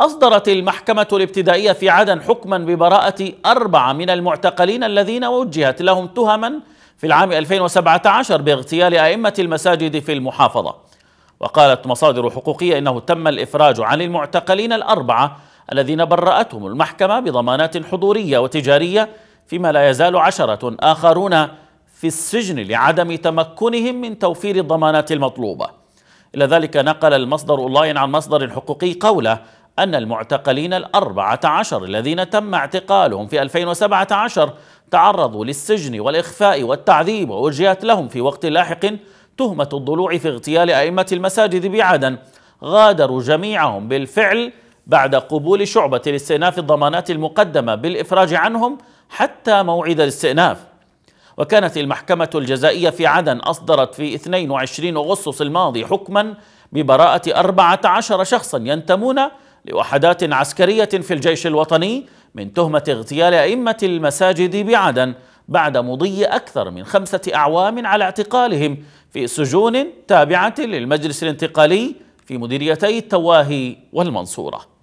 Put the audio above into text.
أصدرت المحكمة الابتدائية في عدن حكما ببراءة أربعة من المعتقلين الذين وجهت لهم تهما في العام 2017 باغتيال أئمة المساجد في المحافظة وقالت مصادر حقوقية إنه تم الإفراج عن المعتقلين الأربعة الذين برأتهم المحكمة بضمانات حضورية وتجارية فيما لا يزال عشرة آخرون في السجن لعدم تمكنهم من توفير الضمانات المطلوبة إلى ذلك نقل المصدر أونلاين عن مصدر حقوقي قوله أن المعتقلين الأربعة عشر الذين تم اعتقالهم في 2017 تعرضوا للسجن والإخفاء والتعذيب ووجهت لهم في وقت لاحق تهمة الضلوع في اغتيال أئمة المساجد بعدن غادروا جميعهم بالفعل بعد قبول شعبة الاستئناف الضمانات المقدمة بالإفراج عنهم حتى موعد الاستئناف وكانت المحكمة الجزائية في عدن أصدرت في 22 أغسطس الماضي حكما ببراءة 14 شخصا ينتمون لوحدات عسكرية في الجيش الوطني من تهمة اغتيال أئمة المساجد بعدن بعد مضي أكثر من خمسة أعوام على اعتقالهم في سجون تابعة للمجلس الانتقالي في مديريتي التواهي والمنصورة